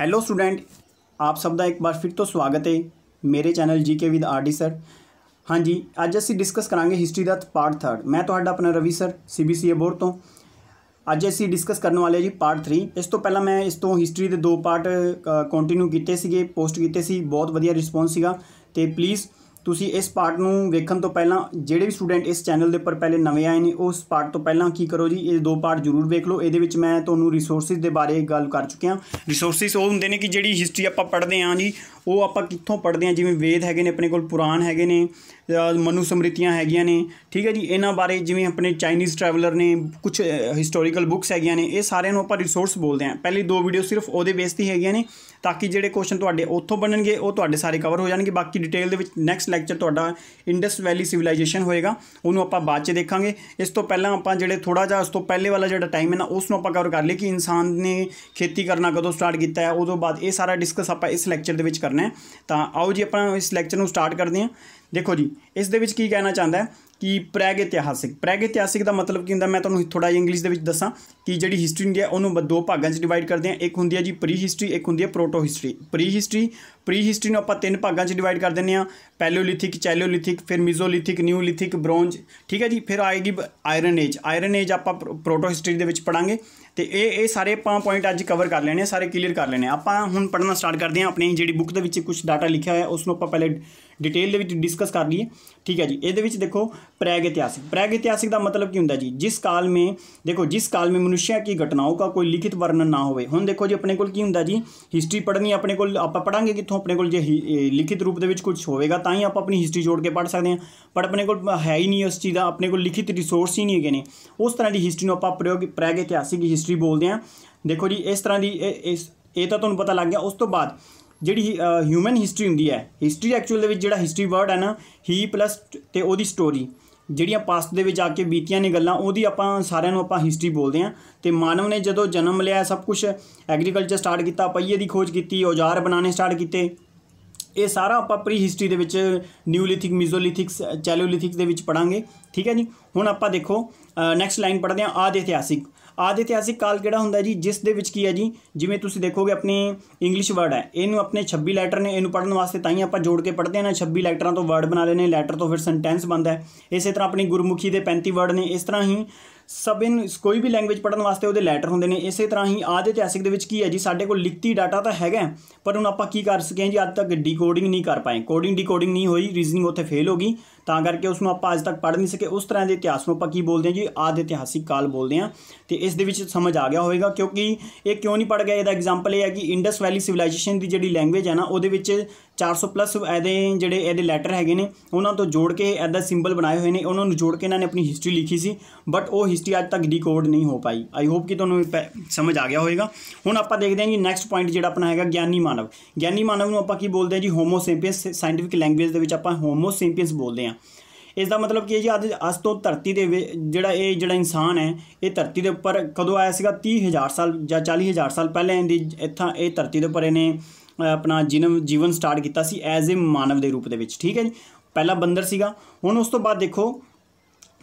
hello student ਆਪ ਸਭ ਦਾ ਇੱਕ ਵਾਰ ਫਿਰ ਤੋਂ ਸਵਾਗਤ ਹੈ ਮੇਰੇ channel GK with RD sir ਹਾਂਜੀ ਅੱਜ ਅਸੀਂ ਡਿਸਕਸ ਕਰਾਂਗੇ ਹਿਸਟਰੀ ਦਾ ਪਾਰਟ 3 ਮੈਂ ਤੁਹਾਡਾ ਆਪਣਾ ਰਵੀ ਸਰ ਸੀਬੀਸੀਏ ਬੋਰਡ ਤੋਂ ਅੱਜ ਅਸੀਂ ਡਿਸਕਸ ਕਰਨ ਵਾਲੇ ਜੀ ਪਾਰਟ 3 ਇਸ ਤੋਂ ਪਹਿਲਾਂ ਮੈਂ ਇਸ ਤੋਂ ਹਿਸਟਰੀ ਦੇ ਦੋ ਪਾਰਟ ਕੰਟੀਨਿਊ ਕੀਤੇ ਸੀਗੇ ਪੋਸਟ ਕੀਤੇ ਸੀ ਬਹੁਤ ਵਧੀਆ ਰਿਸਪੌਂਸ ਸੀਗਾ ਤੇ ਪਲੀਜ਼ ਤੁਸੀਂ ਇਸ ਪਾਰਟ ਨੂੰ ਵੇਖਣ ਤੋਂ ਪਹਿਲਾਂ ਜਿਹੜੇ ਵੀ ਸਟੂਡੈਂਟ ਇਸ ਚੈਨਲ ਦੇ ਉੱਪਰ ਪਹਿਲੇ ਨਵੇਂ ਆਏ ਨੇ ਉਸ ਪਾਰਟ ਤੋਂ ਪਹਿਲਾਂ ਕੀ ਕਰੋ ਜੀ ਇਹ ਦੋ ਪਾਰਟ ਜ਼ਰੂਰ ਵੇਖ ਲਓ ਇਹਦੇ ਵਿੱਚ ਮੈਂ ਤੁਹਾਨੂੰ ਰਿਸੋਰਸਿਸ ਦੇ ਬਾਰੇ ਗੱਲ ਕਰ ਚੁੱਕਿਆ ਰਿਸੋਰਸਿਸ ਉਹ ਹੁੰਦੇ ਨੇ ਕਿ ਜਿਹੜੀ ਹਿਸਟਰੀ ਆਪਾਂ ਪੜ੍ਹਦੇ ਆਂ ਜੀ ਉਹ ਆਪਾਂ ਕਿੱਥੋਂ ਪੜ੍ਹਦੇ ਆ ਜਿਵੇਂ ਵੇਦ ਹੈਗੇ ਨੇ ਆਪਣੇ ਕੋਲ ਪੁਰਾਣ ਹੈਗੇ ਨੇ ਮਨੂ ਸਮ੍ਰਿਤੀਆਂ ਹੈਗੀਆਂ ਨੇ ਠੀਕ ਹੈ ਜੀ ਇਹਨਾਂ ਬਾਰੇ ਜਿਵੇਂ ਆਪਣੇ ਚਾਈਨੀਜ਼ ਟਰੈਵਲਰ ਨੇ ਕੁਝ ਹਿਸਟੋਰੀਕਲ ਬੁੱਕਸ ਹੈਗੀਆਂ ਨੇ ਇਹ ਸਾਰਿਆਂ ਨੂੰ ਆਪਾਂ ਰਿਸੋਰਸ ਬੋਲਦੇ ਆ ਪਹਿਲੀ ਦੋ ਵੀਡੀਓ ਸਿਰਫ ਉਹਦੇ ਬੇਸ ਤੇ ਹੈਗੀਆਂ ਨੇ ਤਾਂ ਕਿ ਜਿਹੜੇ ਕੁਐਸਚਨ ਤੁਹਾਡੇ ਉੱਥੋਂ ਬਣਨਗੇ ਉਹ ਤੁਹਾਡੇ ਸਾਰੇ ਕਵਰ ਹੋ ਜਾਣਗੇ ਬਾਕੀ ਡਿਟੇਲ ਦੇ ਵਿੱਚ ਨੈਕਸਟ ਲੈਕਚਰ ਤੁਹਾਡਾ ਇੰਡਸ ਵੈਲੀ ਸਿਵਲਾਈਜੇਸ਼ਨ ਹੋਏਗਾ ਉਹਨੂੰ ਆਪਾਂ ਬਾਅਦ 'ਚ ਦੇਖਾਂਗੇ ਇਸ ਤੋਂ ਪਹਿਲਾਂ ਆਪਾਂ ਜਿਹੜੇ ਥੋੜਾ ਜਿਹਾ ਉਸ ਤੋਂ ਪਹਿਲੇ ਵਾਲਾ ਜਿਹੜਾ ਟਾਈਮ ਹੈ ਨਾ ਉਸ ਨੂੰ ਆਪਾਂ ਕਵਰ ਕਰ ਲਈਏ ਕਿ ਇਨਸਾਨ ਨੇ ਖੇਤੀ ਕਰਨਾ ਕਦੋਂ ਸਟਾਰਟ ਕੀਤਾ ਹੈ ਉਦੋਂ ਬਾਅਦ ਇਹ ਸਾਰਾ ਡਿਸਕਸ ਆਪਾਂ ਇਸ ਲੈਕਚਰ ਦੇ ਵਿੱਚ ਕਰਨਾ ਕਰਨਾ ਤਾਂ ਆਓ ਜੀ ਆਪਾਂ ਇਸ ਲੈਕਚਰ ਨੂੰ ਸਟਾਰਟ ਕਰਦੇ ਹਾਂ ਦੇਖੋ ਜੀ ਇਸ ਦੇ ਵਿੱਚ ਕੀ ਕਹਿਣਾ ਚਾਹੁੰਦਾ ਹੈ ਕਿ ਪ੍ਰੈਗ ਇਤਿਹਾਸਿਕ ਪ੍ਰੈਗ ਇਤਿਹਾਸਿਕ ਦਾ ਮਤਲਬ ਕੀ ਹੁੰਦਾ ਮੈਂ ਤੁਹਾਨੂੰ ਥੋੜਾ ਜਿਹਾ ਇੰਗਲਿਸ਼ ਦੇ ਵਿੱਚ ਦੱਸਾਂ ਕਿ ਜਿਹੜੀ ਹਿਸਟਰੀ ਹੁੰਦੀ ਹੈ ਉਹਨੂੰ ਦੋ ਭਾਗਾਂ 'ਚ ਡਿਵਾਈਡ ਕਰਦੇ ਆ ਇੱਕ ਹੁੰਦੀ ਹੈ ਜੀ ਪ੍ਰੀ ਹਿਸਟਰੀ ਇੱਕ ਹੁੰਦੀ ਹੈ protohistory prehistory prehistory ਨੂੰ ਆਪਾਂ ਤਿੰਨ ਭਾਗਾਂ 'ਚ ਡਿਵਾਈਡ ਕਰ ਦਿੰਨੇ ਆ ਪੈਲੀਓਲਿਥਿਕ ਚੈਲੀਓਲਿਥਿਕ ਫਿਰ ਮੀਜ਼ੋਲਿਥਿਕ ਨਿਊਲਿਥਿਕ ਬ੍ਰੋਂਜ ਠੀਕ ਹੈ ਜੀ ਫਿਰ ਆਏਗੀ ਆਇਰਨ ਏਜ ਆਇਰਨ ਏਜ ਆਪਾਂ ਪ੍ਰੋਟੋ ਹਿਸਟਰੀ ਦੇ ਵਿੱਚ ਪੜਾਂਗੇ ਤੇ ਇਹ ਇਹ ਸਾਰੇ ਆਪਾਂ ਪੁਆਇੰਟ ਅੱਜ ਕਵਰ ਕਰ ਲੈਣੇ ਆ ਸਾਰੇ ਕਲੀਅਰ ਕਰ ਲੈਣੇ ਆ ਆਪਾਂ ਹੁਣ ਪੜਨਾ ਸਟਾਰਟ ਕਰਦੇ ਆ ਆਪਣੀ ਜਿਹੜੀ ਬੁੱਕ ਦੇ ਵਿੱਚ ਕੁਝ ਡਾਟਾ ਲਿਖਿਆ ਹੋਇਆ ਉਸ ਨੂੰ ਆਪਾਂ ਪਹਿਲੇ ਡਿਟੇਲ ਦੇ ਵਿੱਚ ਡਿਸਕਸ ਕਰ ਲਈਏ ਠੀਕ ਹੈ ਜੀ ਇਹਦੇ ਵਿੱਚ ਦੇਖੋ ਪ੍ਰੈਗ ਇਤਿਹਾਸਿਕ ਪ੍ਰੈਗ ਇਤਿਹਾਸਿਕ ਦਾ ਮਤਲਬ ਕੀ ਹੁੰਦਾ ਜੀ ਜਿਸ ਕਾਲ ਮੇ ਦੇਖੋ ਜਿਸ ਕਾਲ ਮੇ ਮਨੁਸ਼ਿਆ ਕੀ ਘਟਨਾਵਾਂ ਦਾ ਕੋਈ ਲਿਖਿਤ ਵਰਣਨ ਨਾ ਹੋਵੇ ਹੁਣ ਦੇਖੋ ਜੀ ਆਪਣੇ ਕੋਲ ਕੀ ਹੁੰਦਾ ਜੀ ਹਿਸਟਰੀ ਪੜ੍ਹਨੀ ਆਪਣੇ ਕੋਲ ਆਪਾਂ ਪੜਾਂਗੇ ਕਿੱਥੋਂ ਆਪਣੇ ਕੋਲ ਜੇ ਲਿਖਿਤ ਰੂਪ ਦੇ ਵਿੱਚ ਕੁਝ ਹੋਵੇਗਾ ਤਾਂ ਹੀ ਆਪਾਂ ਆਪਣੀ ਹਿਸਟਰੀ ਜੋੜ ਕੇ ਪੜ੍ਹ ਸਕਦੇ ਹਾਂ ਪਰ ਆਪਣੇ ਕੋਲ ਹੈ ਹੀ ਨਹੀਂ ਉਸ ਚੀਜ਼ ਦਾ ਆਪਣੇ ਕੋਲ ਲਿਖਿਤ ਰਿਸੋਰਸ ਹੀ ਨਹੀਂ ਹੈਗੇ ਨੇ ਉਸ ਤਰ੍ਹਾਂ ਦੀ ਹਿਸਟਰੀ ਨੂੰ ਆਪਾਂ ਪ੍ਰਯੋਗ ਪ੍ਰੈਗ ਇਤਿਹਾਸਿਕ ਹਿਸਟਰੀ ਬੋਲਦੇ ਆ ਦੇਖੋ ਜੀ ਇਸ ਤਰ੍ਹਾਂ ਦੀ ਇਹ ਇਹ ਤਾਂ ਤੁਹਾਨੂੰ ਪਤਾ ਲੱਗ ਗਿਆ ਉਸ ਤੋਂ ਬਾਅਦ ਜਿਹੜੀ ਹਿਊਮਨ ਹਿਸਟਰੀ ਹੁੰਦੀ ਹੈ ਹਿਸਟਰੀ ਐਕਚੁਅਲ ਦੇ ਵਿੱਚ ਜਿਹੜਾ ਹਿਸਟਰੀ ਵਰਡ ਹੈ ਨਾ ਹੀ ਪਲੱਸ ਤੇ ਉਹਦੀ ਸਟੋਰੀ ਜਿਹੜੀਆਂ ਪਾਸਟ ਦੇ ਵਿੱਚ ਆ ਕੇ ਬੀਤੀਆਂ ਨੇ ਗੱਲਾਂ ਉਹਦੀ ਆਪਾਂ ਸਾਰਿਆਂ ਨੂੰ ਆਪਾਂ ਹਿਸਟਰੀ ਬੋਲਦੇ ਆ ਤੇ ਮਾਨਵ ਨੇ ਜਦੋਂ ਜਨਮ ਲਿਆ ਸਭ ਕੁਝ ਐਗਰੀਕਲਚਰ ਸਟਾਰਟ ਕੀਤਾ ਪਈਏ ਦੀ ਖੋਜ ਕੀਤੀ ਔਜ਼ਾਰ ਬਣਾਉਣੇ ਸਟਾਰਟ ਕੀਤੇ ਇਹ ਸਾਰਾ ਆਪਾਂ ਪ੍ਰੀ ਹਿਸਟਰੀ ਦੇ ਵਿੱਚ ਨਿਊਲਿਥਿਕ ਮੀਜ਼ੋਲਿਥਿਕਸ ਚੈਲੋਲੀਥਿਕ ਦੇ ਵਿੱਚ ਪੜਾਂਗੇ ਠੀਕ ਹੈ ਜੀ ਹੁਣ ਆਪਾਂ ਦੇਖੋ ਨੈਕਸਟ ਲਾਈਨ ਪੜ੍ਹਦੇ ਆ ਆਦ ਇਤਿਹਾਸਿਕ ਆਦਿ ਇਤਿਹਾਸਿਕ ਕਾਲ ਕਿਹੜਾ ਹੁੰਦਾ ਜੀ ਜਿਸ ਦੇ ਵਿੱਚ ਕੀ ਹੈ ਜੀ ਜਿਵੇਂ ਤੁਸੀਂ ਦੇਖੋਗੇ ਆਪਣੇ ਇੰਗਲਿਸ਼ ਵਰਡ ਹੈ ਇਹਨੂੰ ਆਪਣੇ 26 ਲੈਟਰ ਨੇ ਇਹਨੂੰ ਪੜਨ ਵਾਸਤੇ ਤਾਂ ਹੀ ਆਪਾਂ ਜੋੜ ਕੇ ਪੜਦੇ ਆ ਨਾ 26 ਲੈਟਰਾਂ ਤੋਂ ਵਰਡ ਬਣਾ ਲੈਨੇ ਲੈਟਰ ਤੋਂ ਫਿਰ ਸੈਂਟੈਂਸ ਬਣਦਾ ਹੈ ਇਸੇ ਤਰ੍ਹਾਂ ਆਪਣੀ ਗੁਰਮੁਖੀ ਦੇ 35 ਵਰਡ ਨੇ ਇਸ ਤਰ੍ਹਾਂ ਹੀ ਸਭ ਇਨ ਕੋਈ ਵੀ ਲੈਂਗੁਏਜ ਪੜਨ ਵਾਸਤੇ ਉਹਦੇ ਲੈਟਰ ਹੁੰਦੇ ਨੇ ਇਸੇ ਤਰ੍ਹਾਂ ਹੀ ਆਦ ਇਤਿਹਾਸਿਕ ਦੇ ਵਿੱਚ ਕੀ ਹੈ ਜੀ ਸਾਡੇ ਕੋਲ ਲਿਖਤੀ ਡਾਟਾ ਤਾਂ ਹੈਗਾ ਪਰ ਹੁਣ ਆਪਾਂ ਕੀ ਕਰ ਹਾਂ ਜੀ ਅੱਜ ਤੱਕ ਡੀਕੋਡਿੰਗ ਨਹੀਂ ਕਰ ਪਾਏ ਕੋਡਿੰਗ ਡੀਕੋਡਿੰਗ ਨਹੀਂ ਹੋਈ ਰੀਜ਼ਨਿੰਗ ਉੱਥੇ ਫੇਲ ਹੋ ਗਈ ਤਾਂ ਕਰਕੇ ਉਸ ਨੂੰ ਆਪਾਂ ਅੱਜ ਤੱਕ ਪੜ ਨਹੀਂ ਸਕੇ ਉਸ ਤਰ੍ਹਾਂ ਦੇ ਇਤਿਹਾਸ ਨੂੰ ਆਪਾਂ ਕੀ ਬੋਲਦੇ ਹਾਂ ਜੀ ਆਦ ਇਤਿਹਾਸਿਕ ਕਾਲ ਬੋਲਦੇ ਹਾਂ ਤੇ ਇਸ ਦੇ ਵਿੱਚ ਸਮਝ ਆ ਗਿਆ ਹੋਵੇਗਾ ਕਿਉਂਕਿ ਇਹ ਕਿਉਂ ਨਹੀਂ ਪੜ ਗਿਆ ਇਹਦਾ ਐਗਜ਼ਾਮਪਲ ਇਹ ਹੈ ਕਿ ਇੰਡਸ ਵੈਲੀ ਸਿਵਲਾਈਜੇਸ਼ਨ ਦੀ ਜਿਹੜੀ ਲੈਂਗੁਏਜ ਹੈ ਨਾ ਉਹਦੇ ਵਿੱਚ 400 ਪਲੱਸ ਇਹਦੇ ਜਿਹੜੇ ਇਹਦੇ ਲੈਟਰ ਹੈਗੇ ਨੇ ਉਹਨਾਂ ਤੋਂ ਜੋੜ ਕੇ ਇਹਦਾ ਸਿੰਬਲ ਬਣਾਏ ਹੋਏ ਨੇ ਉਹਨਾਂ ਨੂੰ ਜੋੜ ਕੇ ਇਹਨਾਂ ਨੇ ਆਪਣੀ ਹਿਸਟਰੀ ਲਿਖੀ ਸੀ ਬਟ ਉਹ ਹਿਸਟਰੀ ਅੱਜ ਤੱਕ ਡੀਕੋਡ ਨਹੀਂ ਹੋ ਪਾਈ ਆਈ ਹੋਪ ਕਿ ਤੁਹਾਨੂੰ ਸਮਝ ਆ ਗਿਆ ਹੋਵੇਗਾ ਹੁਣ ਆਪਾਂ ਦੇਖਦੇ ਹਾਂ ਜੀ ਨੈਕਸਟ ਪੁਆਇੰਟ ਜਿਹੜਾ ਆਪਣਾ ਹੈਗਾ ਗਿਆਨੀ ਮਾਨਵ ਗਿਆਨੀ ਮਾਨਵ ਨੂੰ ਆਪਾਂ ਕੀ ਬੋਲਦੇ ਹਾਂ ਜੀ ਹੋਮੋ ਸੈਂਪੀਅਨਸ ਸਾਇੰਟਿਫਿਕ ਲੈਂਗੁਏਜ ਦੇ ਵਿੱਚ ਆਪਾਂ ਹੋਮੋ ਸੈਂਪੀਅਨਸ ਬੋਲਦੇ ਹਾਂ ਇਸ ਦਾ ਮਤਲਬ ਕੀ ਹੈ ਜੀ ਅੱਜ ਅਸ ਤੋਂ ਧਰਤੀ ਦੇ ਜਿਹੜਾ ਇਹ ਜਿਹੜਾ ਇਨਸਾਨ ਹੈ ਇਹ ਧਰਤੀ ਦੇ ਉੱਪਰ ਕਦੋਂ ਆਇਆ ਸੀਗਾ 30000 ਸਾਲ ਜਾਂ 40000 ਸਾਲ ਪਹਿਲੇ ਇਹਦੀ ਇੱਥਾਂ ਇਹ ਧਰਤੀ ਦੇ ਉੱਪਰ ਇਹਨੇ ਆਪਣਾ ਜਨਮ ਜੀਵਨ ਸਟਾਰਟ ਕੀਤਾ ਸੀ ਐਜ਼ ਅ ਮਾਨਵ ਦੇ ਰੂਪ ਦੇ ਵਿੱਚ ਠੀਕ ਹੈ ਜੀ ਪਹਿਲਾ ਬੰਦਰ ਸੀਗਾ ਹੁਣ ਉਸ ਤੋਂ ਬਾਅਦ ਦੇਖੋ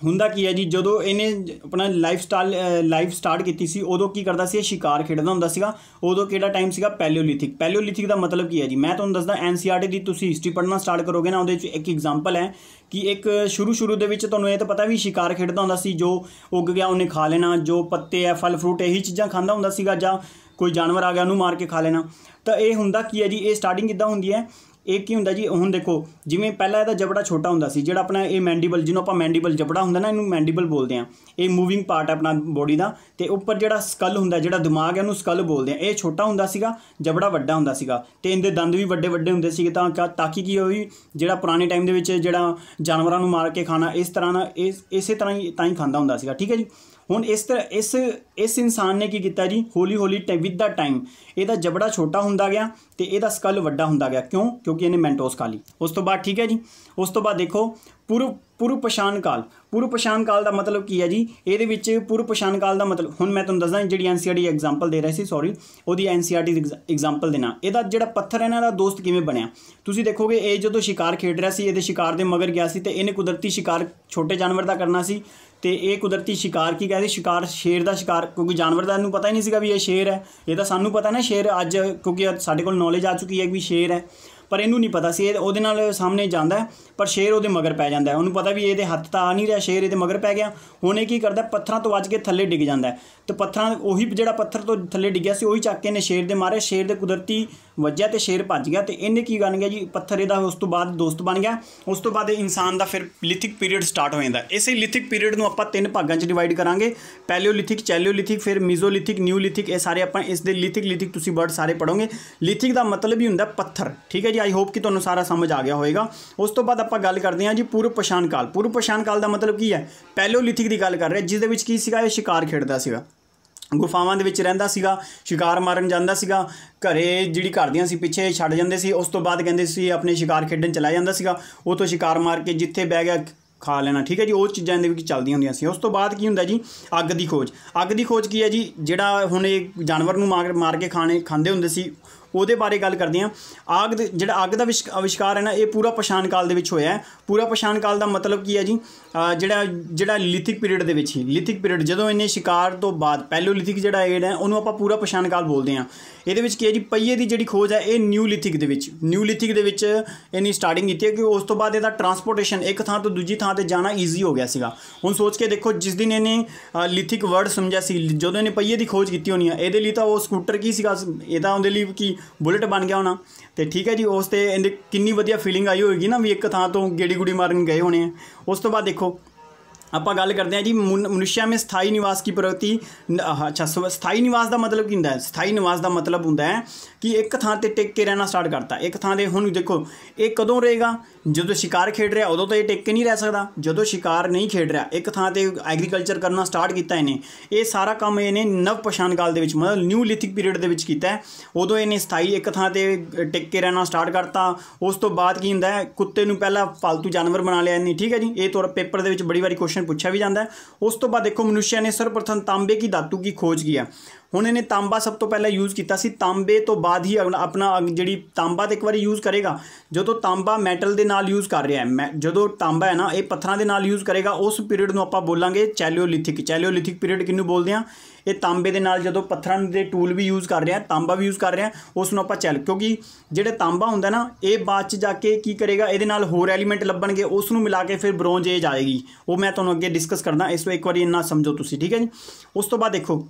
ਹੁੰਦਾ ਕੀ ਹੈ ਜੀ ਜਦੋਂ ਇਹਨੇ ਆਪਣਾ ਲਾਈਫ ਸਟਾਈਲ ਲਾਈਫ ਸਟਾਰਟ ਕੀਤੀ ਸੀ ਉਦੋਂ ਕੀ ਕਰਦਾ ਸੀ ਇਹ ਸ਼ਿਕਾਰ ਖੇਡਦਾ ਹੁੰਦਾ ਸੀਗਾ ਉਦੋਂ ਕਿਹੜਾ ਟਾਈਮ ਸੀਗਾ ਪੈਲੀਓਲਿਥਿਕ ਪੈਲੀਓਲਿਥਿਕ ਦਾ ਮਤਲਬ ਕੀ ਹੈ ਜੀ ਮੈਂ ਤੁਹਾਨੂੰ ਦੱਸਦਾ ਐਨਸੀਆਰਟੀ e ਦੀ ਤੁਸੀਂ ਹਿਸਟਰੀ ਪੜ੍ਹਨਾ ਸਟਾਰਟ ਕਰੋਗੇ ਨਾ ਉਹਦੇ ਵਿੱਚ ਇੱਕ ਐਗਜ਼ਾਮਪਲ ਹੈ ਕਿ ਇੱਕ ਸ਼ੁਰੂ ਸ਼ੁਰੂ ਦੇ ਵਿੱਚ ਤੁਹਾਨੂੰ ਇਹ ਤਾਂ ਪਤਾ ਵੀ ਸ਼ਿਕਾਰ ਖੇਡਦਾ ਹੁੰਦਾ ਸੀ ਜੋ ਉੱਗ ਗਿਆ ਉਹਨੇ ਖਾ ਲੈਣਾ ਜੋ ਪੱਤੇ ਐ ਫਲ ਫਰੂਟ ਇਹੀ ਚੀਜ਼ਾਂ ਖਾਂਦਾ ਹੁੰਦਾ ਸੀਗਾ ਜਾਂ ਕੋਈ ਜਾਨਵਰ ਆ ਗਿਆ ਉਹਨੂੰ ਮਾਰ ਕੇ ਖਾ ਲੈਣਾ ਤਾਂ ਇਹ ਹੁੰਦਾ ਕੀ ਹੈ ਜੀ ਇਹ ਸਟਾਰਟਿੰਗ ਕਿੱਦਾਂ ਹੁੰਦੀ ਹੈ ਇਹ ਕੀ ਹੁੰਦਾ ਜੀ ਹੁਣ ਦੇਖੋ ਜਿਵੇਂ ਪਹਿਲਾਂ ਇਹਦਾ ਜਬੜਾ ਛੋਟਾ ਹੁੰਦਾ ਸੀ ਜਿਹੜਾ ਆਪਣਾ ਇਹ ਮੈਂਡੀਬਲ ਜਿਹਨੂੰ ਆਪਾਂ ਮੈਂਡੀਬਲ ਜਬੜਾ ਹੁੰਦਾ ਨਾ ਇਹਨੂੰ ਮੈਂਡੀਬਲ ਬੋਲਦੇ ਆ ਇਹ ਮੂਵਿੰਗ ਪਾਰਟ ਆਪਣਾ ਬੋਡੀ ਦਾ ਤੇ ਉੱਪਰ ਜਿਹੜਾ ਸਕਲ ਹੁੰਦਾ ਜਿਹੜਾ ਦਿਮਾਗ ਹੈ ਉਹਨੂੰ ਸਕਲ ਬੋਲਦੇ ਆ ਇਹ ਛੋਟਾ ਹੁੰਦਾ ਸੀਗਾ ਜਬੜਾ ਵੱਡਾ ਹੁੰਦਾ ਸੀਗਾ ਤੇ ਇਹਦੇ ਦੰਦ ਵੀ ਵੱਡੇ ਵੱਡੇ ਹੁੰਦੇ ਸੀਗੇ ਤਾਂ ਤਾਂ ਕਿ ਕੀ ਹੋਈ ਜਿਹੜਾ ਪੁਰਾਣੇ ਟਾਈਮ ਦੇ ਵਿੱਚ ਜਿਹੜਾ ਜਾਨਵਰਾਂ ਨੂੰ ਮਾਰ ਕੇ ਖਾਣਾ ਇਸ ਤਰ੍ਹਾਂ ਨਾਲ ਇਸ ਇਸੇ ਤਰ੍ਹਾਂ ਹੀ ਤਾਂ ਹੀ ਖਾਂਦਾ ਹੁੰਦਾ ਸੀਗਾ ਠੀਕ ਹੈ ਜੀ ਹੁਣ ਇਸ ਤਰ੍ਹਾਂ ਇਸ ਇਸ ਇਨਸਾਨ ਨੇ ਕੀ ਕੀਤਾ ਜੀ ਹੌਲੀ ਹੌਲੀ ਵਿਦ ਦਾ ਟਾਈਮ ਇਹਦਾ ਜਬੜਾ ਛੋਟਾ ਹੁੰਦਾ ਗਿਆ ਤੇ ਇਹਦਾ ਸਕਲ ਵੱਡਾ ਹੁੰਦਾ ਗਿਆ ਕਿਉਂ ਕਿ ਇਹਨੇ ਮੈਂਟੋਸ ਖਾ ਲਈ ਉਸ ਤੋਂ ਬਾਅਦ ਠੀਕ ਹੈ ਜੀ ਉਸ ਤੋਂ ਬਾਅਦ ਦੇਖੋ ਪੂਰਵ ਪੂਰਵ ਪਛਾਣ ਕਾਲ ਪੂਰਵ ਪਛਾਣ ਕਾਲ ਦਾ ਮਤਲਬ ਕੀ ਹੈ ਜੀ ਇਹਦੇ ਵਿੱਚ ਪੂਰਵ ਪਛਾਣ ਕਾਲ ਦਾ ਮਤਲਬ ਹੁਣ ਮੈਂ ਤੁਹਾਨੂੰ ਦੱਸਦਾ ਜਿਹੜੀ ਐਨਸੀਆਰਟੀ ਐਗਜ਼ਾਮਪਲ ਦੇ ਰਹੀ ਸੀ ਸੌਰੀ ਉਹਦੀ ਐਨਸੀਆਰਟੀ ਐਗਜ਼ਾਮਪਲ ਦੇਣਾ ਇਹਦਾ ਜਿਹੜਾ ਪੱਥਰ ਹੈ ਨਾ ਇਹਦਾ ਦੋਸਤ ਕਿਵੇਂ ਬਣਿਆ ਤੁਸੀਂ ਦੇਖੋਗੇ ਇਹ ਜਦੋਂ ਸ਼ਿਕਾਰ ਖੇਡ ਰਿਹਾ ਸੀ ਇਹਦੇ ਸ਼ਿਕਾਰ ਦੇ ਮਗਰ ਗਿਆ ਸੀ ਤੇ ਇਹਨੇ ਕੁਦਰਤੀ ਸ਼ਿਕਾਰ ਛੋਟੇ ਜਾਨਵਰ ਦਾ ਕਰਨਾ ਸੀ ਤੇ ਇਹ ਕੁਦਰਤੀ ਸ਼ਿਕਾਰ ਕੀ ਕਹਿੰਦੇ ਸ਼ਿਕਾਰ ਸ਼ੇਰ ਦਾ ਸ਼ਿਕਾਰ ਕਿਉਂਕਿ ਜਾਨਵਰ ਦਾ ਇਹਨੂੰ ਪਤਾ ਹੀ ਨਹੀਂ ਸੀਗਾ ਵੀ ਇਹ ਸ਼ੇਰ ਹੈ ਇਹ ਤਾਂ ਸਾਨੂੰ ਪਤਾ ਨਾ ਸ਼ੇਰ ਅੱਜ ਕਿਉਂਕਿ ਸਾਡੇ ਕੋਲ ਨੌਲੇਜ ਆ ਚੁੱਕੀ ਹੈ ਵੀ ਸ਼ੇਰ ਹੈ ਪਰ ਇਹਨੂੰ ਨਹੀਂ ਪਤਾ ਸੀ ਇਹ ਉਹਦੇ ਨਾਲ ਸਾਹਮਣੇ ਜਾਂਦਾ ਪਰ ਸ਼ੇਰ ਉਹਦੇ ਮਗਰ ਪੈ ਜਾਂਦਾ ਹੈ ਉਹਨੂੰ ਪਤਾ ਵੀ ਇਹਦੇ ਹੱਥ ਤਾਂ ਆ ਨਹੀਂ ਰਿਹਾ ਸ਼ੇਰ ਇਹਦੇ ਮਗਰ ਪੈ ਗਿਆ ਹੁਣ ਇਹ ਕੀ ਕਰਦਾ ਪੱਥਰਾਂ ਤੋਂ ਵੱਜ ਕੇ ਥੱਲੇ ਡਿੱਗ ਜਾਂਦਾ ਤੇ ਪੱਥਰਾਂ ਉਹੀ ਜਿਹੜਾ ਪੱਥਰ ਤੋਂ ਥੱਲੇ ਡਿੱਗਿਆ ਸੀ ਉਹੀ ਚੱਕ ਕੇ ਨੇ ਸ਼ੇਰ ਦੇ ਮਾਰੇ ਸ਼ੇਰ ਦੇ ਕੁਦਰਤੀ ਵੱਜਿਆ ਤੇ ਸ਼ੇਰ ਭੱਜ ਗਿਆ ਤੇ ਇਹਨੇ ਕੀ ਬਣ ਗਿਆ ਜੀ ਪੱਥਰ ਇਹਦਾ ਉਸ ਤੋਂ ਬਾਅਦ ਦੋਸਤ ਬਣ ਗਿਆ ਉਸ ਤੋਂ ਬਾਅਦ ਇਹ ਇਨਸਾਨ ਦਾ ਫਿਰ ਲਿਥਿਕ ਪੀਰੀਅਡ ਸਟਾਰਟ ਹੋ ਜਾਂਦਾ ਇਸੇ ਲਿਥਿਕ ਪੀਰੀਅਡ ਨੂੰ ਆਪਾਂ ਤਿੰਨ ਭਾਗਾਂ 'ਚ ਡਿਵਾਈਡ ਕਰਾਂਗੇ ਪੈਲੀਓਲਿਥਿਕ ਚੈਲੀਓਲਿਥਿਕ ਫਿਰ ਮੀਜ਼ੋਲਿਥਿਕ ਨਿਊਲਿਥਿਕ ਇਹ ਸਾਰੇ ਆਪਾਂ ਇਸ ਦੇ ਲਿਥਿਕ ਲਿਥਿਕ ਤੁਸੀਂ ਵਰਡ ਸਾਰੇ ਪੜੋਗੇ ਲਿਥਿਕ ਦਾ ਮਤਲਬ ਹੀ ਹੁੰਦਾ ਪੱਥਰ ਠੀਕ ਹੈ ਜੀ ਆਈ ਹੋਪ ਕਿ ਤੁਹਾਨੂੰ ਸਾਰਾ ਸਮਝ ਆ ਗਿਆ ਹੋਵੇਗਾ ਉਸ ਤੋਂ ਬਾਅਦ ਆਪਾਂ ਗੱਲ ਕਰਦੇ ਹਾਂ ਜੀ ਪੂਰਵ ਪਛਾਣ ਕਾਲ ਪੂਰਵ ਪਛਾਣ ਕਾਲ ਦਾ ਮਤਲਬ ਕੀ ਹੈ ਪੈਲੋਲਿਥਿਕ ਦੀ ਗੱਲ ਕਰ ਰਹੇ ਜਿਸ ਦੇ ਵਿੱਚ ਕੀ ਸੀਗਾ ਇਹ ਸ਼ਿਕਾਰ ਖੇਡਦਾ ਸੀਗਾ ਗੁਫਾਵਾਂ ਦੇ ਵਿੱਚ ਰਹਿੰਦਾ ਸੀਗਾ ਸ਼ਿਕਾਰ ਮਾਰਨ ਜਾਂਦਾ ਸੀਗਾ ਘਰੇ ਜਿਹੜੀ ਕਰਦੀਆਂ ਸੀ ਪਿੱਛੇ ਛੱਡ ਜਾਂਦੇ ਸੀ ਉਸ ਤੋਂ ਬਾਅਦ ਕਹਿੰਦੇ ਸੀ ਆਪਣੇ ਸ਼ਿਕਾਰ ਖੇਡਣ ਚਲਾ ਜਾਂਦਾ ਸੀਗਾ ਉਹ ਤੋਂ ਸ਼ਿਕਾਰ ਮਾਰ ਕੇ ਜਿੱਥੇ ਬਹਿ ਗਿਆ ਖਾ ਲੈਣਾ ਠੀਕ ਹੈ ਜੀ ਉਹ ਚੀਜ਼ਾਂ ਦੇ ਵਿੱਚ ਚੱਲਦੀਆਂ ਹੁੰਦੀਆਂ ਸੀ ਉਸ ਤੋਂ ਬਾਅਦ ਕੀ ਹੁੰਦਾ ਜੀ ਅੱਗ ਦੀ ਖੋਜ ਅੱਗ ਦੀ ਖੋਜ ਕੀ ਹੈ ਜੀ ਜਿਹੜਾ ਹੁਣ ਇਹ ਜਾਨਵਰ ਨੂੰ ਮਾਰ ਕੇ ਖਾਣੇ ਖਾਂਦੇ ਹੁੰਦੇ ਸੀ ਉਹਦੇ ਬਾਰੇ ਗੱਲ ਕਰਦੇ ਹਾਂ ਆਗ ਜਿਹੜਾ ਅੱਗ ਦਾ ਅਵਿਸ਼ਕਾਰ ਹੈ ਨਾ ਇਹ ਪੂਰਾ ਪਛਾਣ ਕਾਲ ਦੇ ਵਿੱਚ ਹੋਇਆ ਹੈ ਪੂਰਾ ਪਛਾਣ ਕਾਲ ਦਾ ਮਤਲਬ ਕੀ ਹੈ ਜੀ ਜਿਹੜਾ ਜਿਹੜਾ ਲਿਥਿਕ ਪੀਰੀਅਡ ਦੇ ਵਿੱਚ ਹੀ ਲਿਥਿਕ ਪੀਰੀਅਡ ਜਦੋਂ ਇਹਨੇ ਸ਼ਿਕਾਰ ਤੋਂ ਬਾਅਦ ਪੈਲੋਲਿਥਿਕ ਜਿਹੜਾ ਏਡ ਹੈ ਉਹਨੂੰ ਆਪਾਂ ਪੂਰਾ ਪਛਾਣ ਕਾਲ ਬੋਲਦੇ ਹਾਂ ਇਹਦੇ ਵਿੱਚ ਕੀ ਹੈ ਜੀ ਪਹੀਏ ਦੀ ਜਿਹੜੀ ਖੋਜ ਹੈ ਇਹ ਨਿਊ ਦੇ ਵਿੱਚ ਨਿਊ ਦੇ ਵਿੱਚ ਇਹਨੀ ਸਟਾਰਟਿੰਗ ਕੀਤੀ ਹੈ ਕਿ ਉਸ ਤੋਂ ਬਾਅਦ ਇਹਦਾ ਟਰਾਂਸਪੋਰਟੇਸ਼ਨ ਇੱਕ ਥਾਂ ਤੋਂ ਦੂਜੀ ਥਾਂ ਤੇ ਜਾਣਾ ਈਜ਼ੀ ਹੋ ਗਿਆ ਸੀਗਾ ਹੁਣ ਸੋਚ ਕੇ ਦੇਖੋ ਜਿਸ ਦਿਨ ਇਹਨੇ ਲਿਥਿਕ ਵਰਡ ਸਮਝਿਆ ਸੀ ਜਦੋਂ ਇਹਨੇ ਪਹੀਏ ਦੀ ਖੋਜ ਕੀਤੀ ਹੋਣੀ ਆ ਇਹਦੇ ਲਈ ਤਾਂ ਉਹ ਸਕੂਟਰ ਕੀ ਸੀਗਾ ਇਹਦਾ ਉਹਦੇ ਲਈ ਕੀ ਬੁਲਟ ਬਣ ਗਿਆ ਹੋਣਾ ਤੇ ਠੀਕ ਹੈ ਜੀ ਉਸ ਤੇ ਇਹਦੇ ਕਿੰਨੀ ਵਧੀਆ ਫੀਲਿੰਗ ਆਈ ਹੋਏਗੀ ਨਾ ਵੀ ਇੱਕ ਥਾਂ ਤੋਂ ਗੇੜੀ ਗੁੜੀ ਮਾਰਨ ਗਏ ਹੋਣੇ ਆ ਉਸ ਤੋਂ ਬਾਅਦ ਦੇਖੋ ਆਪਾਂ ਗੱਲ ਕਰਦੇ ਹਾਂ ਜੀ ਮਨੁਸ਼ਿਆ ਵਿੱਚ ਸਥਾਈ ਨਿਵਾਸ ਕੀ ਪ੍ਰਵਤੀ ਅੱਛਾ ਸਥਾਈ ਨਿਵਾਸ ਦਾ ਮਤਲਬ ਕੀ ਹੁੰਦਾ ਹੈ ਸਥਾਈ ਨਿਵਾਸ ਦਾ ਮਤਲਬ ਹੁੰਦਾ ਹੈ ਕਿ ਇੱਕ ਥਾਂ ਤੇ ਟਿਕ ਕੇ ਰਹਿਣਾ ਸਟਾਰਟ ਕਰਤਾ ਇੱਕ ਥਾਂ ਦੇ ਹੁਣ ਦੇਖੋ ਇਹ ਕਦੋਂ ਰਹੇਗਾ ਜਦੋਂ ਸ਼ਿਕਾਰ ਖੇਡ ਰਿਹਾ ਉਦੋਂ ਤਾਂ ਇਹ ਟਿਕ ਕੇ ਨਹੀਂ ਰਹਿ ਸਕਦਾ ਜਦੋਂ ਸ਼ਿਕਾਰ ਨਹੀਂ ਖੇਡ ਰਿਹਾ ਇੱਕ ਥਾਂ ਤੇ ਐਗਰੀਕਲਚਰ ਕਰਨਾ ਸਟਾਰਟ ਕੀਤਾ ਇਹਨੇ ਇਹ ਸਾਰਾ ਕੰਮ ਇਹਨੇ ਨਵ ਪਛਾਣ ਕਾਲ ਦੇ ਵਿੱਚ ਮਤਲਬ ਨਿਊ ਲਿਥਿਕ ਪੀਰੀਅਡ ਦੇ ਵਿੱਚ ਕੀਤਾ ਉਦੋਂ ਇਹਨੇ ਸਥਾਈ ਇੱਕ ਥਾਂ ਤੇ ਟਿਕ ਕੇ ਰਹਿਣਾ ਸਟਾਰਟ ਕਰਤਾ ਉਸ ਤੋਂ ਬਾਅਦ ਕੀ ਹੁੰਦਾ ਹੈ ਕੁੱਤੇ ਨੂੰ ਪਹਿਲਾਂ ਫालतू ਜਾਨਵਰ ਬਣਾ ਲਿਆ ਇਹਨੇ ਠੀਕ ਹੈ ਜੀ ਇਹ ਤੌਰ ਪੇਪਰ ਦੇ ਵਿੱਚ ਬੜੀ ਵਾਰੀ ਕੁਐਸਚਨ ਪੁੱਛਿਆ ਵੀ ਜਾਂਦਾ ਉਸ ਤੋਂ ਬਾਅਦ ਦੇਖੋ ਮਨੁਸ਼ਿਆ ਨੇ ਸਰਪ੍ਰਥਮ ਤਾਂਬੇ ਦੀ ਧਾਤੂ ਕੀ ਖੋਜ ਕੀਆ ਹੁਣ ਇਹਨੇ ਤਾਂਬਾ ਸਭ ਤੋਂ ਪਹਿਲਾਂ ਯੂਜ਼ ਕੀਤਾ ਸੀ ਤਾਂਬੇ ਤੋਂ ਬਾਅਦ ਹੀ ਆਪਣਾ ਜਿਹੜੀ ਤਾਂਬਾ ਤੇ ਇੱਕ ਵਾਰੀ ਯੂਜ਼ ਕਰੇਗਾ ਜਦੋਂ ਤਾਂਬਾ ਮੈਟਲ ਦੇ ਨਾਲ ਯੂਜ਼ ਕਰ ਰਿਹਾ ਹੈ ਜਦੋਂ ਤਾਂਬਾ ਹੈ ਨਾ ਇਹ ਪੱਥਰਾਂ ਦੇ ਨਾਲ ਯੂਜ਼ ਕਰੇਗਾ ਉਸ ਪੀਰੀਅਡ ਨੂੰ ਆਪਾਂ ਬੋਲਾਂਗੇ ਚੈਲੀਓਲਿਥਿਕ ਚੈਲੀਓਲਿਥਿਕ ਪੀਰੀਅਡ ਕਿਹਨੂੰ ਬੋਲਦੇ ਆ ਇਹ ਤਾਂਬੇ ਦੇ ਨਾਲ ਜਦੋਂ ਪੱਥਰਾਂ ਦੇ ਟੂਲ ਵੀ ਯੂਜ਼ ਕਰ ਰਿਹਾ ਤਾਂਬਾ ਵੀ ਯੂਜ਼ ਕਰ ਰਿਹਾ ਉਸ ਨੂੰ ਆਪਾਂ ਚੈਲ ਕਿਉਂਕਿ ਜਿਹੜੇ ਤਾਂਬਾ ਹੁੰਦਾ ਨਾ ਇਹ ਬਾਅਦ ਚ ਜਾ ਕੇ ਕੀ ਕਰੇਗਾ ਇਹਦੇ ਨਾਲ ਹੋਰ ਐਲੀਮੈਂਟ ਲੱਭਣਗੇ ਉਸ ਨੂੰ ਮਿਲਾ ਕੇ ਫਿਰ ਬ੍ਰੋਂਜ ਏਜ ਆਏਗੀ ਉਹ ਮੈਂ ਤੁਹਾਨੂੰ ਅੱਗੇ ਡਿਸਕਸ ਕਰਦਾ ਇਸ ਨੂੰ ਇੱਕ ਵਾਰੀ ਇੰਨਾ ਸਮਝੋ ਤੁਸੀਂ ਠੀਕ ਹੈ ਜੀ ਉਸ ਤੋਂ ਬਾਅਦ ਦੇਖੋ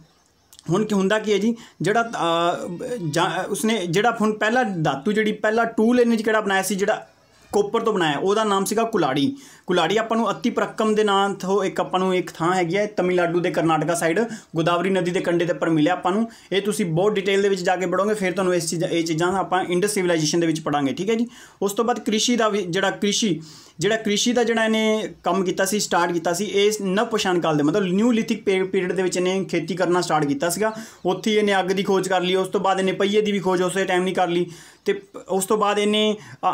ਹੁਣ ਕੀ ਹੁੰਦਾ ਕੀ ਹੈ ਜੀ ਜਿਹੜਾ ਉਸਨੇ ਜਿਹੜਾ ਹੁਣ ਪਹਿਲਾ ਧਾਤੂ ਜਿਹੜੀ ਪਹਿਲਾ ਟੂਲ ਇਹਨੇ ਜਿਹੜਾ ਬਣਾਇਆ ਸੀ ਜਿਹੜਾ ਕੋਪਰ ਤੋਂ ਬਣਾਇਆ ਉਹਦਾ ਨਾਮ ਸੀਗਾ ਕੁਲਾੜੀ ਕੁਲਾੜੀ ਆਪਾਂ ਨੂੰ ਅਤੀ ਪ੍ਰਕਮ ਦੇ ਨਾਂ ਤੋਂ ਇੱਕ ਆਪਾਂ ਨੂੰ ਇੱਕ ਥਾਂ ਹੈਗੀ ਹੈ ਤਮਿਲਨਾਡੂ ਦੇ ਕਰਨਾਟਕਾ ਸਾਈਡ ਗੋਦਾਵਰੀ ਨਦੀ ਦੇ ਕੰਢੇ ਤੇ ਪਰ ਮਿਲਿਆ ਆਪਾਂ ਨੂੰ ਇਹ ਤੁਸੀਂ ਬਹੁਤ ਡਿਟੇਲ ਦੇ ਵਿੱਚ ਜਾ ਕੇ ਪੜੋਗੇ ਫਿਰ ਤੁਹਾਨੂੰ ਇਸ ਚੀਜ਼ ਇਹ ਚੀਜ਼ਾਂ ਆਪਾਂ ਇੰਡਸ ਸਿਵਲਾਈਜੇਸ਼ਨ ਦੇ ਵਿੱਚ ਪੜਾਂਗੇ ਠੀਕ ਹੈ ਜੀ ਉਸ ਤੋਂ ਬਾਅਦ ਕ੍ਰਿਸ਼ੀ ਦਾ ਜਿਹੜਾ ਕ੍ਰਿਸ਼ੀ ਜਿਹੜਾ ਕ੍ਰਿਸ਼ੀ ਦਾ ਜਿਹੜਾ ਇਹਨੇ ਕੰਮ ਕੀਤਾ ਸੀ ਸਟਾਰਟ ਕੀਤਾ ਸੀ ਇਹ ਨਵਪਛਾਣ ਕਾਲ ਦੇ ਮਤਲਬ ਨਿਊ ਲਿਥਿਕ ਪੀਰੀਅਡ ਦੇ ਵਿੱਚ ਇਹਨੇ ਖੇਤੀ ਕਰਨਾ ਸਟਾਰਟ ਕੀਤਾ ਸੀਗਾ ਉੱਥੇ ਇਹਨੇ ਅੱਗ ਦੀ ਖੋਜ ਕਰ ਲਈ ਉਸ ਤੋਂ ਬਾਅਦ ਇਹਨੇ ਪਈਏ ਦੀ ਵੀ ਖੋਜ ਉਸੇ ਟਾਈਮ ਨਹੀਂ ਕਰ ਲਈ ਤੇ ਉਸ ਤੋਂ ਬਾਅਦ ਇਹਨੇ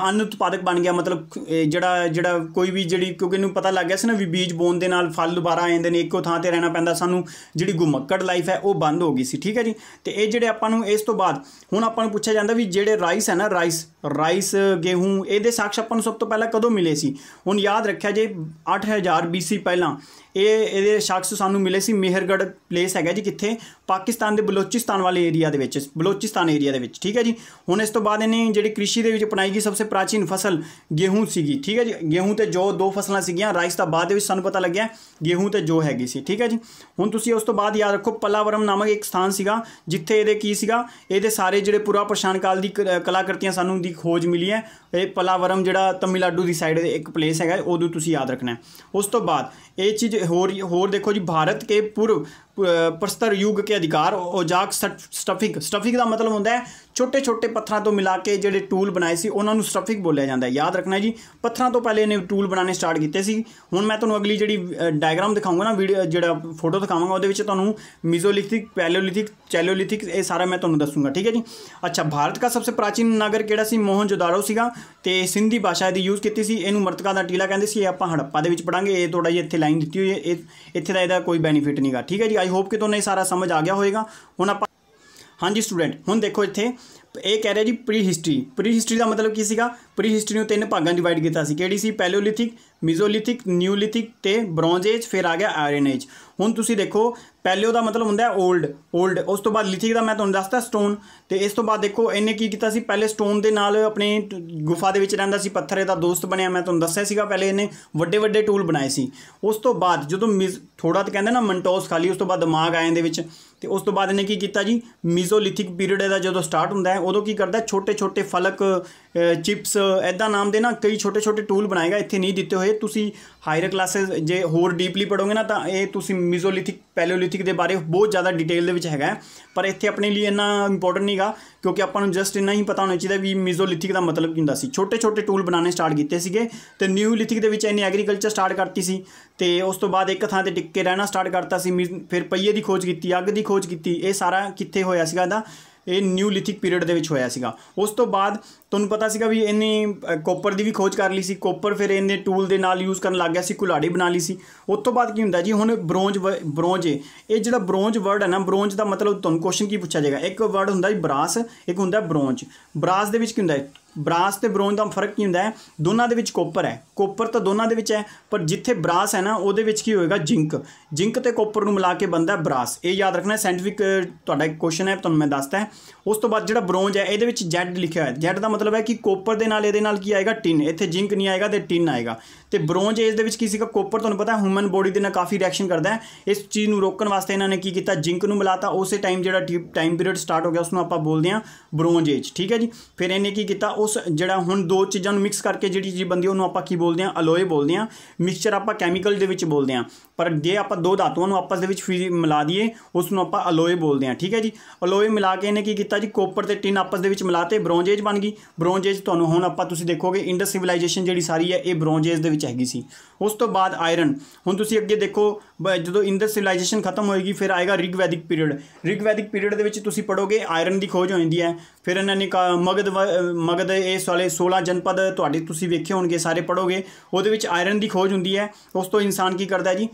ਅਨ ਉਤਪਾਦਕ ਬਣ ਗਿਆ ਮਤਲਬ ਜਿਹੜਾ ਜਿਹੜਾ ਕੋਈ ਵੀ ਜਿਹੜੀ ਕਿਉਂਕਿ ਇਹਨੂੰ ਪਤਾ ਲੱਗ ਗਿਆ ਸੀ ਨਾ ਵੀ ਬੀਜ ਬੋਣ ਦੇ ਨਾਲ ਫਲ ਦੁਬਾਰਾ ਆ ਜਾਂਦੇ ਨੇ ਇੱਕੋ ਥਾਂ ਤੇ ਰਹਿਣਾ ਪੈਂਦਾ ਸਾਨੂੰ ਜਿਹੜੀ ਗੁਮੱਕੜ ਲਾਈਫ ਹੈ ਉਹ ਬੰਦ ਹੋ ਗਈ ਸੀ ਠੀਕ ਹੈ ਜੀ ਤੇ ਇਹ ਜਿਹੜੇ ਆਪਾਂ ਨੂੰ ਇਸ ਤੋਂ ਬਾਅਦ ਹੁਣ ਆਪਾਂ ਨੂੰ ਪੁੱਛਿਆ ਜਾਂਦਾ ਵੀ ਜਿਹੜੇ ਰਾਈਸ ਹੈ ਨਾ ਰਾਈਸ ਰਾਈਸ ਗੇਹੂੰ ਇਹਦੇ ਸਾਖਸ਼ ਆਪਾਂ ਨੂੰ ਸਭ ਤੋਂ ਪਹਿਲਾਂ ਕਦੋਂ ਮਿਲੇ ਸੀ ਹੁਣ ਯਾਦ ਰੱਖਿਆ ਜੇ 8000 BC ਪਹਿਲਾਂ ਇਹ ਇਹਦੇ ਸ਼ਖਸ ਸਾਨੂੰ ਮਿਲੇ ਸੀ ਮਿਹਰਗੜ ਪਲੇਸ ਹੈਗਾ ਜੀ ਕਿੱਥੇ ਪਾਕਿਸਤਾਨ ਦੇ ਬਲੋਚਿਸਤਾਨ ਵਾਲੇ ਏਰੀਆ ਦੇ ਵਿੱਚ ਬਲੋਚਿਸਤਾਨ ਏਰੀਆ ਦੇ ਵਿੱਚ ਠੀਕ ਹੈ ਜੀ ਹੁਣ ਇਸ ਤੋਂ ਬਾਅਦ ਇਹਨੇ ਜਿਹੜੀ ਕ੍ਰਿਸ਼ੀ ਦੇ ਵਿੱਚ ਅਪਣਾਈ ਗਈ ਸਭ ਤੋਂ ਪ੍ਰਾਚੀਨ ਫਸਲ ਗੇਹੂੰ ਸੀਗੀ ਠੀਕ ਹੈ ਜੀ ਗੇਹੂੰ ਤੇ ਜੋ ਦੋ ਫਸਲਾਂ ਸੀਗੀਆਂ ਰਾਈਸ ਤਾਂ ਬਾਅਦ ਦੇ ਵਿੱਚ ਸਾਨੂੰ ਪਤਾ ਲੱਗਿਆ ਗੇਹੂੰ ਤੇ ਜੋ ਹੈਗੀ ਸੀ ਠੀਕ ਹੈ ਜੀ ਹੁਣ ਤੁਸੀਂ ਉਸ ਤੋਂ ਬਾਅਦ ਯਾਦ ਰੱਖੋ ਪੱਲਾਵਰਮ ਨਾਮਕ ਇੱਕ ਸਥਾਨ ਸੀਗਾ ਜਿੱਥੇ ਇਹਦੇ ਕੀ ਸੀਗਾ ਇਹਦੇ ਸਾਰੇ ਜਿਹੜੇ ਪੁਰਾ ਪਛਾਣ ਕਾਲ ਦੀ ਕਲਾਕ੍ਰਿਤੀਆਂ ਸਾਨੂੰ ਦੀ ਖੋਜ ਮਿਲੀ ਹੈ ਇਹ ਪਲਾਵਰਮ ਜਿਹੜਾ ਤਮਿਲਨਾਡੂ ਦੀ ਸਾਈਡ ਇੱਕ ਪਲੇਸ ਹੈਗਾ ਉਦੋਂ ਤੁਸੀਂ ਯਾਦ ਰੱਖਣਾ ਉਸ ਤੋਂ ਬਾਅਦ ਇਹ ਚੀਜ਼ ਹੋਰ ਹੋਰ ਦੇਖੋ ਜੀ ਭਾਰਤ ਕੇ ਪੂਰਬ ਪਰਸਤਰ ਯੁਗ ਕੇ ਅਧਿਕਾਰ ਔਜਾਕ ਸਟਫਿਕ ਸਟਫਿਕ ਦਾ ਮਤਲਬ ਹੁੰਦਾ ਹੈ ਛੋਟੇ ਛੋਟੇ ਪੱਥਰਾਂ ਤੋਂ ਮਿਲਾ ਕੇ ਜਿਹੜੇ ਟੂਲ ਬਣਾਏ ਸੀ ਉਹਨਾਂ ਨੂੰ ਸਟਫਿਕ ਬੋਲਿਆ ਜਾਂਦਾ ਹੈ ਯਾਦ ਰੱਖਣਾ ਜੀ ਪੱਥਰਾਂ ਤੋਂ ਪਹਿਲੇ ਇਹਨੇ ਟੂਲ ਬਣਾਉਣੇ ਸਟਾਰਟ ਕੀਤੇ ਸੀ ਹੁਣ ਮੈਂ ਤੁਹਾਨੂੰ ਅਗਲੀ ਜਿਹੜੀ ਡਾਇਗਰਾਮ ਦਿਖਾਉਂਗਾ ਨਾ ਵੀਡੀਓ ਜਿਹੜਾ ਫੋਟੋ ਦਿਖਾਵਾਂਗਾ ਉਹਦੇ ਵਿੱਚ ਤੁਹਾਨੂੰ ਮੀਜ਼ੋਲਿਥਿਕ ਪੈਲੀਓਲਿਥਿਕ ਚੈਲੋਲਿਥਿਕ ਇਹ ਸਾਰਾ ਮੈਂ ਤੁਹਾਨੂੰ ਦੱਸੂਗਾ ਠੀਕ ਹੈ ਜੀ ਅੱਛਾ ਭਾਰਤ ਦਾ ਸਭ ਤੋਂ ਪ੍ਰਾਚੀਨ ਨਗਰ ਕਿਹੜਾ ਸੀ ਮੋਹਨਜੋਦਾਰੋ ਸੀਗਾ ਤੇ ਸਿੰਧੀ ਭਾਸ਼ਾ ਦੀ ਯੂਜ਼ ਕੀਤੀ ਸੀ ਇਹਨੂੰ ਮਰਤਕਾ ਦਾ ਟੀਲਾ ਕਹਿੰਦੇ ਸੀ ਇਹ ਆਪਾਂ ਹੜੱਪਾ ਦੇ ਵਿੱਚ ਪੜਾਂਗੇ ਇਹ ਥੋੜਾ ਜਿਹਾ ਇੱਥੇ ਲਾਈਨ ਦਿੱਤੀ ਹੋਈ ਹੈ ਇੱਥੇ ਦਾ ਇਹਦਾ ਕੋਈ ਬੈਨੀਫਿਟ ਨਹੀਂਗਾ ਠੀਕ ਹੈ ਜੀ ਆਈ ਹੋਪ ਕਿ ਤੁਹਾਨੂੰ ਇਹ ਸਾਰਾ ਸਮਝ ਆ ਗਿਆ ਹੋਵੇਗਾ ਹੁਣ ਆਪਾਂ ਹਾਂਜੀ ਸਟੂਡੈਂਟ ਹੁਣ ਦੇਖੋ ਇੱਥੇ ਇਹ ਕਹਿ ਰਿਹਾ ਜੀ ਪ੍ਰੀ ਹਿਸਟਰੀ ਪ੍ਰੀ ਹਿਸਟਰੀ ਦਾ ਮਤਲਬ ਕੀ ਸੀਗਾ ਪ੍ਰੀ ਹਿਸਟਰੀ ਨੂੰ ਤਿੰਨ ਭਾਗਾਂ ਡਿਵਾਈਡ ਕੀਤਾ ਸੀ ਕਿਹੜੀ ਸੀ ਪੈਲੀਓਲਿਥਿਕ ਮੀਜ਼ੋਲਿਥਿਕ ਨਿਊਲਿਥਿਕ ਤੇ ਬ੍ਰੌਂਜ ਏਜ ਫਿਰ ਆ ਗਿਆ ਆਇਰਨ ਏਜ ਹੁਣ ਤੁਸੀਂ ਦੇਖੋ ਪੈਲੀਓ ਦਾ ਮਤਲਬ ਹੁੰਦਾ ਹੈ 올ਡ 올ਡ ਉਸ ਤੋਂ ਬਾਅਦ ਲਿਥਿਕ ਦਾ ਮੈਂ ਤੁਹਾਨੂੰ ਦੱਸਦਾ ਸਟੋਨ ਤੇ ਇਸ ਤੋਂ ਬਾਅਦ ਦੇਖੋ ਇਹਨੇ ਕੀ ਕੀਤਾ ਸੀ ਪਹਿਲੇ ਸਟੋਨ ਦੇ ਨਾਲ ਆਪਣੇ ਗੁਫਾ ਦੇ ਵਿੱਚ ਰਹਿੰਦਾ ਸੀ ਪੱਥਰ ਇਹਦਾ ਦੋਸਤ ਬਣਿਆ ਮੈਂ ਤੁਹਾਨੂੰ ਦੱਸਿਆ ਸੀਗਾ ਪਹਿਲੇ ਇਹਨੇ ਵੱਡੇ ਵੱਡੇ ਟੂਲ ਬਣਾਏ ਸੀ ਉਸ ਤੋਂ ਬਾਅਦ ਜਦੋਂ ਥੋੜਾ ਤਾਂ ਕਹਿੰਦੇ ਨਾ ਮੰਟੋਸ ਖਾਲੀ ਉਸ ਤੋਂ ਬਾਅਦ ਦਿਮਾਗ ਆਏ ਦੇ ਵਿੱਚ ਤੇ ਉਸ ਤੋਂ ਬਾਅਦ ਇਹਨੇ ਕੀ ਕੀਤਾ ਜੀ ਮੀਜ਼ੋਲਿਥਿਕ ਪੀਰੀਅਡ ਇਹਦਾ ਜਦੋਂ ਸਟਾਰਟ ਹੁੰਦਾ ਹੈ ਉਦੋਂ ਕੀ ਕਰਦਾ ਛੋਟੇ ਛੋਟੇ ਫਲਕ ਚਿਪਸ ਐਦਾਂ ਨਾਮ ਦੇ ਨਾ ਕਈ ਛੋਟੇ ਛੋਟੇ ਟੂਲ ਬਣਾਏਗਾ ਇੱਥੇ ਨਹੀਂ ਦਿੱਤੇ ਹੋਏ ਤੁਸੀਂ ਹਾਇਰ ਕਲਾਸਸ ਜੇ ਹੋਰ ਡੀਪਲੀ ਪੜੋਗੇ ਨਾ ਤਾਂ ਇਹ ਤੁਸੀਂ ਮੀਜ਼ੋਲਿਥਿਕ ਪੈਲੀਓਲਿਥਿਕ ਦੇ ਬਾਰੇ ਬਹੁਤ ਜ਼ਿਆਦਾ ਡਿਟੇਲ ਦੇ ਵਿੱਚ ਹੈਗਾ ਪਰ ਇੱਥੇ ਆਪਣੇ ਲਈ ਇੰਨਾ ਇੰਪੋਰਟੈਂਟ ਨਹੀਂਗਾ ਕਿਉਂਕਿ ਆਪਾਂ ਨੂੰ ਜਸਟ ਇੰਨਾ ਹੀ ਪਤਾ ਹੋਣਾ ਚਾਹੀਦਾ ਵੀ ਮੀਜ਼ੋਲਿਥਿਕ ਦਾ ਮਤਲਬ ਕੀ ਹੁੰਦਾ ਸੀ ਛੋਟੇ ਛੋਟੇ ਟੂਲ ਬਣਾਉਣੇ ਸਟਾਰਟ ਕੀਤੇ ਸੀਗੇ ਤੇ ਨਿਊਲਿਥਿਕ ਦੇ ਵਿੱਚ ਇਹਨੇ ਐਗਰੀਕਲਚਰ ਸਟਾਰਟ ਕਰਤੀ ਸੀ ਤੇ ਉਸ ਤੋਂ ਬਾਅਦ ਇੱਕ ਥਾਂ ਤੇ ਟਿੱਕ ਕੇ ਰਹਿਣਾ ਸਟਾਰਟ ਕਰਤਾ ਸੀ ਫਿਰ ਪਈਏ ਦੀ ਖੋਜ ਕੀਤੀ ਅੱਗ ਦੀ ਖੋਜ ਕੀਤੀ ਇਹ ਸਾਰਾ ਕਿੱਥੇ ਹੋਇਆ ਸੀਗਾ ਦਾ ਇਹ ਨਿਊ ਪੀਰੀਅਡ ਦੇ ਵਿੱਚ ਹੋਇਆ ਸੀਗਾ ਉਸ ਤੋਂ ਬਾਅਦ ਤੁਹਾਨੂੰ ਪਤਾ ਸੀਗਾ ਵੀ ਇਹਨੇ ਕੋਪਰ ਦੀ ਵੀ ਖੋਜ ਕਰ ਲਈ ਸੀ ਕੋਪਰ ਫਿਰ ਇਹਨੇ ਟੂਲ ਦੇ ਨਾਲ ਯੂਜ਼ ਕਰਨ ਲੱਗ ਗਿਆ ਸੀ ਕੁਲਾੜੀ ਬਣਾ ਲਈ ਸੀ ਉਸ ਤੋਂ ਬਾਅਦ ਕੀ ਹੁੰਦਾ ਜੀ ਹੁਣ ਬ੍ਰੋਂਜ ਬ੍ਰੋਂਜ ਇਹ ਜਿਹੜਾ ਬ੍ਰੋਂਜ ਵਰਡ ਹੈ ਨਾ ਬ੍ਰੋਂਜ ਦਾ ਮਤਲਬ ਤੁਹਾਨੂੰ ਕੁਐਸਚਨ ਕੀ ਪੁੱਛਿਆ ਜਾਏਗਾ ਇੱਕ ਵਰਡ ਹੁੰਦਾ ਜੀ ਬਰਾਸ ਇੱਕ ਹੁੰਦਾ ਬ੍ਰੋਂਜ ਬਰਾਸ ਦੇ ਵਿੱਚ ਕੀ ਹੁੰਦਾ ਹੈ ਬ੍ਰਾਸ ਤੇ ਬ੍ਰੋਂਜ ਦਾ ਫਰਕ ਕੀ ਹੁੰਦਾ ਹੈ ਦੋਨਾਂ ਦੇ ਵਿੱਚ ਕੋਪਰ ਹੈ ਕੋਪਰ ਤਾਂ ਦੋਨਾਂ ਦੇ ਵਿੱਚ ਹੈ ਪਰ ਜਿੱਥੇ ਬ੍ਰਾਸ ਹੈ ਨਾ ਉਹਦੇ ਵਿੱਚ ਕੀ ਹੋਏਗਾ ਜ਼ਿੰਕ ਜ਼ਿੰਕ ਤੇ ਕੋਪਰ ਨੂੰ ਮਿਲਾ ਕੇ ਬਣਦਾ ਬ੍ਰਾਸ ਇਹ ਯਾਦ ਰੱਖਣਾ ਸੈਂਟੀਫਿਕ ਤੁਹਾਡਾ ਇੱਕ ਕੁਐਸਚਨ ਹੈ ਤੁਹਾਨੂੰ ਮੈਂ ਦੱਸਦਾ ਹੈ ਉਸ ਤੋਂ ਬਾਅਦ ਜਿਹੜਾ ਬ੍ਰੋਂਜ ਹੈ ਇਹਦੇ ਵਿੱਚ ਜ਼ੈਡ ਲਿਖਿਆ ਹੋਇਆ ਜ਼ੈਡ ਦਾ ਮਤਲਬ ਹੈ ਕਿ ਕੋਪਰ ਦੇ ਨਾਲ ਇਹਦੇ ਨਾਲ ਕੀ ਆਏਗਾ ਟਿਨ ਇੱਥੇ ਜ਼ਿੰਕ ਨਹੀਂ ਆਏਗਾ ਤੇ ਟਿਨ ਆਏਗਾ ਤੇ ਬ੍ਰੋਂਜ ਇਸ ਦੇ ਵਿੱਚ ਕੀ ਸੀਗਾ ਕੋਪਰ ਤੁਹਾਨੂੰ ਪਤਾ ਹਿਊਮਨ ਬੋਡੀ ਦੇ ਨਾਲ ਕਾਫੀ ਰਿਐਕਸ਼ਨ ਕਰਦਾ ਹੈ ਇਸ ਚੀਜ਼ ਨੂੰ ਰੋਕਣ ਵਾਸਤੇ ਇਹਨਾਂ ਨੇ ਕੀ ਕੀਤਾ ਜ਼ਿੰਕ ਨੂੰ ਮਿਲਾਤਾ ਉਸੇ ਟਾਈਮ ਜਿਹੜਾ ਟਾਈਮ ਪੀਰੀਅਡ ਸਟਾਰਟ ਹੋ ਗਿਆ ਉਸ ਨੂੰ ਆਪਾਂ ਬੋਲਦੇ ਹਾਂ ਬ੍ਰੋਂਜ ਏਜ ਠੀਕ ਹੈ ਜੀ ਫਿਰ ਇਹਨੇ ਕੀ ਕੀਤਾ ਉਸ ਜਿਹੜਾ ਹੁਣ ਦੋ ਚੀਜ਼ਾਂ ਨੂੰ ਮਿਕਸ ਕਰਕੇ ਜਿਹੜੀ ਚੀਜ਼ ਬੰਦੀ ਉਹਨੂੰ ਆਪਾਂ ਕੀ ਬੋਲਦੇ ਆ ਅਲੋਏ ਬੋਲਦੇ ਆ ਮਿਕਸਚਰ ਆਪਾਂ ਕੈਮੀਕਲ ਦੇ ਵਿੱਚ ਬੋਲਦੇ ਆ ਪਰ ਜੇ ਆਪਾਂ ਦੋ ਧਾਤੂਆਂ ਨੂੰ ਆਪਸ ਦੇ ਵਿੱਚ ਫਿਰ ਮਿਲਾ ਦਈਏ ਉਸ ਨੂੰ ਆਪਾਂ ਅਲੋਏ ਬੋਲਦੇ ਆ ਠੀਕ ਹੈ ਜੀ ਅਲੋਏ ਮਿਲਾ ਕੇ ਇਹਨੇ ਕੀ ਕੀਤਾ ਜੀ ਕੋਪਰ ਤੇ ਟਿਨ ਆਪਸ ਦੇ ਵਿੱਚ ਮਿਲਾਤੇ ਬ੍ਰੌਂਜ ਏਜ ਬਣ ਗਈ ਬ੍ਰੌਂਜ ਏਜ ਤੁਹਾਨੂੰ ਹੁਣ ਆਪਾਂ ਤੁਸੀਂ ਦੇਖੋਗੇ ਇੰਡਸ ਸਿਵਲਾਈਜੇਸ਼ਨ ਜਿਹੜੀ ਸਾਰੀ ਹੈ ਇਹ ਬ੍ਰੌਂਜ ਏਜ ਦੇ ਵਿੱਚ ਹੈਗੀ ਸੀ ਉਸ ਤੋਂ ਬਾਅਦ ਆਇਰਨ ਹੁਣ ਤੁਸੀਂ ਅੱਗੇ ਦੇਖੋ ਜਦੋਂ ਇੰਡਸ ਸਿਵਲਾਈਜੇਸ਼ਨ ਖਤਮ ਹੋਏਗੀ ਫਿਰ ਆਏਗਾ ਰਿਗਵੈਦਿਕ ਪੀਰੀਅਡ ਰਿਗਵੈਦਿਕ ਪੀਰੀਅਡ ਦੇ ਵਿੱਚ ਤੁਸੀਂ ਪੜੋਗੇ ਆਇਰਨ ਦੀ ਖੋਜ ਹੋਈ ਹੈ ਫਿਰ ਇਹਨਾਂ ਨੇ ਮਗਧ ਮਗਧ ਇਸ ਵਾਲੇ 16 ਜਨਪਦ ਤੁਹਾਡੇ ਤੁਸੀਂ ਵੇਖੇ ਹੋਣਗੇ ਸਾਰੇ ਪੜੋਗੇ ਉਹਦੇ ਵਿੱਚ ਆਇਰਨ ਦੀ ਖੋਜ ਹੁੰਦੀ ਹੈ ਉਸ ਤੋਂ ਇਨਸਾਨ ਕੀ ਕਰਦਾ ਜੀ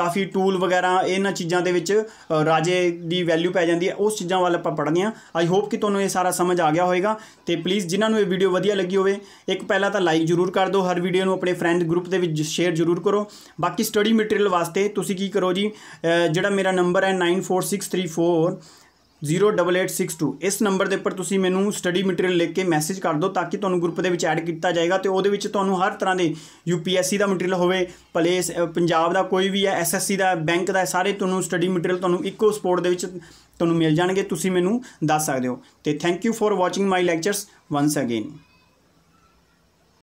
ਕਾਫੀ ਟੂਲ ਵਗੈਰਾ ਇਹਨਾਂ ਚੀਜ਼ਾਂ ਦੇ ਵਿੱਚ ਰਾਜੇ ਦੀ ਵੈਲਿਊ ਪੈ ਜਾਂਦੀ ਹੈ ਉਸ ਚੀਜ਼ਾਂ ਵੱਲ ਆਪਾਂ ਪੜਨੇ ਆ ਆਈ ਹੋਪ ਕਿ ਤੁਹਾਨੂੰ ਇਹ ਸਾਰਾ ਸਮਝ ਆ ਗਿਆ ਹੋਵੇਗਾ ਤੇ ਪਲੀਜ਼ ਜਿਨ੍ਹਾਂ ਨੂੰ ਇਹ ਵੀਡੀਓ ਵਧੀਆ ਲੱਗੀ ਹੋਵੇ ਇੱਕ ਪਹਿਲਾਂ ਤਾਂ ਲਾਈਕ ਜ਼ਰੂਰ ਕਰ ਦਿਓ ਹਰ ਵੀਡੀਓ ਨੂੰ ਆਪਣੇ ਫਰੈਂਡ ਗਰੁੱਪ ਦੇ ਵਿੱਚ ਸ਼ੇਅਰ ਜ਼ਰੂਰ ਕਰੋ ਬਾਕੀ ਸਟੱਡੀ ਮਟੀਰੀਅਲ ਵਾਸਤੇ ਤੁਸੀਂ ਕੀ ਕਰੋ ਜੀ ਜਿਹੜਾ ਮੇਰਾ ਨੰਬਰ ਹੈ 94634 08862 ਇਸ ਨੰਬਰ ਦੇ ਉੱਪਰ ਤੁਸੀਂ ਮੈਨੂੰ ਸਟੱਡੀ ਮਟੀਰੀਅਲ ਲਿਖ ਕੇ ਮੈਸੇਜ ਕਰ ਦਿਓ ਤਾਂ ਕਿ ਤੁਹਾਨੂੰ ਗਰੁੱਪ ਦੇ ਵਿੱਚ ਐਡ ਕੀਤਾ ਜਾਏਗਾ ਤੇ ਉਹਦੇ ਵਿੱਚ ਤੁਹਾਨੂੰ ਹਰ ਤਰ੍ਹਾਂ ਦੇ ਯੂਪੀਐਸਸੀ ਦਾ ਮਟੀਰੀਅਲ ਹੋਵੇ ਪਲੇਸ ਪੰਜਾਬ ਦਾ ਕੋਈ ਵੀ ਹੈ ਐਸਐਸਸੀ ਦਾ ਬੈਂਕ ਦਾ ਸਾਰੇ ਤੁਹਾਨੂੰ ਸਟੱਡੀ ਮਟੀਰੀਅਲ ਤੁਹਾਨੂੰ ਇੱਕੋ ਸਪੋਰਟ ਦੇ ਵਿੱਚ ਤੁਹਾਨੂੰ ਮਿਲ ਜਾਣਗੇ ਤੁਸੀਂ ਮੈਨੂੰ ਦੱਸ ਸਕਦੇ ਹੋ ਤੇ thank you for watching my lectures once again